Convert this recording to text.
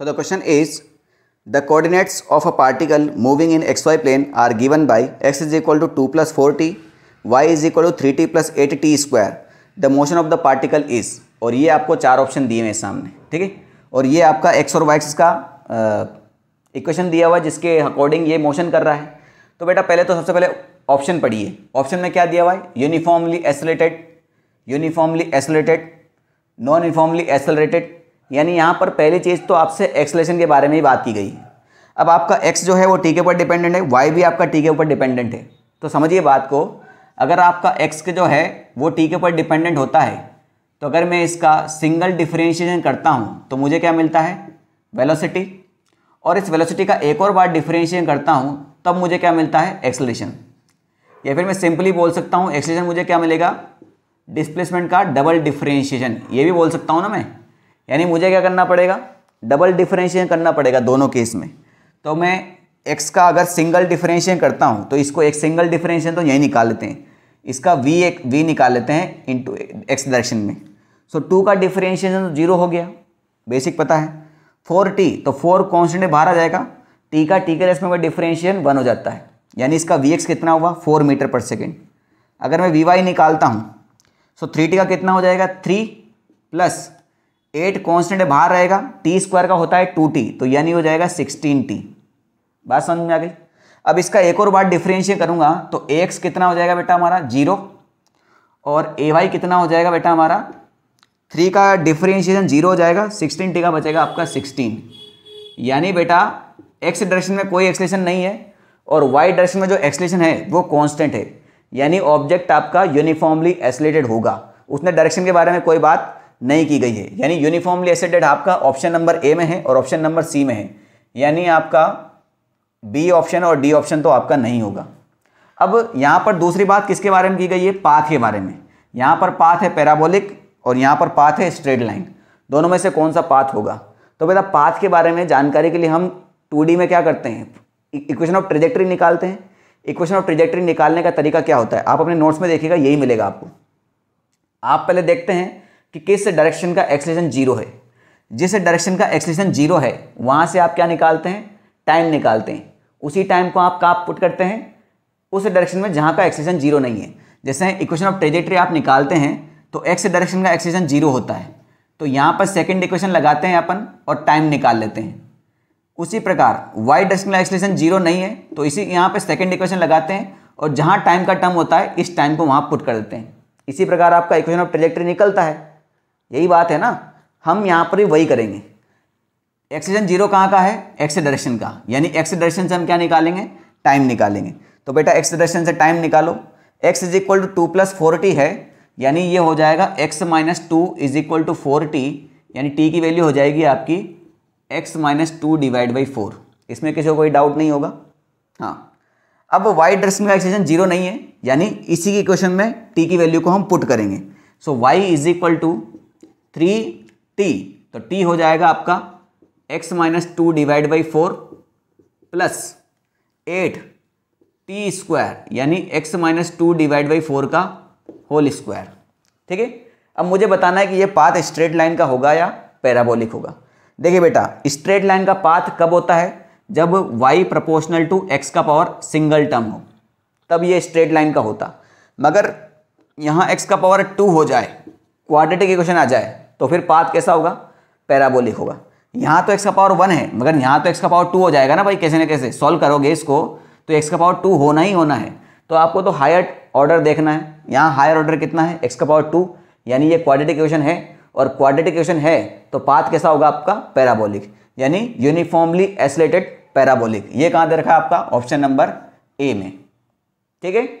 So the question is the coordinates of a particle moving in xy plane are given by x is equal to 2 plus 4t, y is equal to 3t plus 8t square. The motion of the particle is और ये आपको चार option दिए हैं सामने ठीक है और ये आपका एक्स और वाई एक्सिस का इक्वेशन दिया हुआ जिसके अकॉर्डिंग ये मोशन कर रहा है तो बेटा पहले तो सबसे पहले ऑप्शन पढ़िए ऑप्शन में क्या दिया हुआ है uniformly accelerated uniformly accelerated non uniformly accelerated यानी यहाँ पर पहली चीज़ तो आपसे एक्सलेशन के बारे में ही बात की गई अब आपका एक्स जो है वो टी के ऊपर डिपेंडेंट है वाई भी आपका टी के ऊपर डिपेंडेंट है तो समझिए बात को अगर आपका एक्स के जो है वो टी के ऊपर डिपेंडेंट होता है तो अगर मैं इसका सिंगल डिफ्रेंशिएशन करता हूँ तो मुझे क्या मिलता है वेलोसिटी और इस वेलोसिटी का एक और बार डिफ्रेंशिएशन करता हूँ तब मुझे क्या मिलता है एक्सलेशन या फिर मैं सिंपली बोल सकता हूँ एक्सलेशन मुझे क्या मिलेगा डिस्प्लेसमेंट का डबल डिफ्रेंशिएशन ये भी बोल सकता हूँ ना मैं यानी मुझे क्या करना पड़ेगा डबल डिफरेंशिएशन करना पड़ेगा दोनों केस में तो मैं एक्स का अगर सिंगल डिफरेंशिएशन करता हूँ तो इसको एक सिंगल डिफरेंशिएशन तो यहीं निकाल लेते हैं इसका वी एक वी निकाल लेते हैं टू एक्स डायरेक्शन में सो so, टू का डिफरेंशिएशन तो जीरो हो गया बेसिक पता है फोर टी तो फोर कॉन्स्टेंट बाहर आ जाएगा टी का टी के रेस में डिफरेंशियन वन हो जाता है यानी इसका वी एक्स कितना हुआ फोर मीटर पर सेकेंड अगर मैं वी वाई निकालता हूँ सो थ्री टी का कितना हो जाएगा थ्री प्लस एट कॉन्स्टेंट बाहर रहेगा टी स्क्वायर का होता है टू टी तो यानी हो जाएगा सिक्सटीन टी बात समझ में आ गई अब इसका एक और बार डिफ्रेंशिएट करूंगा तो एक्स कितना हो जाएगा बेटा हमारा जीरो और ए वाई कितना हो जाएगा बेटा हमारा थ्री का डिफ्रेंशिएशन जीरो हो जाएगा सिक्सटीन टी का बचेगा आपका सिक्सटीन यानी बेटा एक्स डायरेक्शन में कोई एक्सलेशन नहीं है और वाई डायरेक्शन में जो एक्सलेशन है वो कॉन्स्टेंट है यानी ऑब्जेक्ट आपका यूनिफॉर्मली एक्सलेटेड होगा उसने डायरेक्शन के बारे में कोई बात नहीं की गई है यानी यूनिफॉर्मली एसेडेड आपका ऑप्शन नंबर ए में है और ऑप्शन नंबर सी में है यानी आपका बी ऑप्शन और डी ऑप्शन तो आपका नहीं होगा अब यहाँ पर दूसरी बात किसके बारे में की गई है पाथ के बारे में यहाँ पर पाथ है पैराबोलिक और यहाँ पर पाथ है स्ट्रेट लाइन दोनों में से कौन सा पाथ होगा तो बेटा पाथ के बारे में जानकारी के लिए हम टू में क्या करते हैं इक्वेशन ऑफ ट्रेजेक्ट्री निकालते हैं इक्वेशन ऑफ ट्रेजेक्ट्री निकालने का तरीका क्या होता है आप अपने नोट्स में देखिएगा यही मिलेगा आपको आप पहले देखते हैं कि किस डायरेक्शन का एक्सलेशन जीरो है जिस डायरेक्शन का एक्सलेशन जीरो है वहाँ से आप क्या निकालते हैं टाइम निकालते हैं उसी टाइम को आप कहाँ पुट करते हैं उस डायरेक्शन में जहाँ का एक्सलेशन जीरो नहीं है जैसे इक्वेशन ऑफ ट्रेजेक्ट्री आप निकालते हैं तो एक्स डायरेक्शन का एक्सलेशन जीरो होता है तो यहाँ पर सेकेंड इक्वेशन लगाते हैं अपन और टाइम निकाल लेते हैं उसी प्रकार वाई डायरेक्शन का एक्सलेशन जीरो नहीं है तो इसी यहाँ पर सेकेंड इक्वेशन लगाते हैं और जहाँ टाइम का टर्म होता है इस टाइम को वहाँ पुट कर देते हैं इसी प्रकार आपका इक्वेशन ऑफ ट्रेजेक्ट्री निकलता है यही बात है ना हम यहाँ पर वही करेंगे एक्सीजन जीरो कहाँ का है एक्स डायरेक्शन का यानी एक्स डायरेक्शन से हम क्या निकालेंगे टाइम निकालेंगे तो बेटा एक्स डायरेक्शन से टाइम निकालो x is equal to two plus four T है यानी ये हो जाएगा x minus two is equal to four T यानी टी की वैल्यू हो जाएगी आपकी x minus two divide by four इसमें किसी को कोई डाउट नहीं होगा हाँ अब वाई डायरेक्शन का एक्सीजन जीरो नहीं है यानी इसी की क्वेश्चन में टी की वैल्यू को हम पुट करेंगे so y is equal to three T तो टी हो जाएगा आपका x minus two divide by four plus eight T square यानी x minus two divide by four का होल स्क्वायर ठीक है अब मुझे बताना है कि ये पाथ स्ट्रेट लाइन का होगा या पैराबोलिक होगा देखिए बेटा स्ट्रेट लाइन का पाथ कब होता है जब y प्रपोर्शनल टू x का पावर सिंगल टर्म हो तब ये स्ट्रेट लाइन का होता मगर यहाँ x का पावर टू हो जाए क्वाड्रेटिक इक्वेशन आ जाए तो फिर पाथ कैसा होगा पैराबोलिक होगा यहाँ तो एक्स का पावर वन है मगर यहाँ तो एक्स का पावर टू हो जाएगा ना भाई कैसे ना कैसे सॉल्व करोगे इसको तो एक्स का पावर टू होना ही होना है तो आपको तो हायर ऑर्डर देखना है यहाँ हायर ऑर्डर कितना है एक्स का पावर टू यानी ये क्वाड्रेटिक इक्वेशन है और क्वाड्रेटिक इक्वेशन है तो पाथ कैसा होगा आपका पैराबोलिक यानी यूनिफॉर्मली एसलेटेड पैराबोलिक ये कहाँ दे रखा है आपका ऑप्शन नंबर ए में ठीक है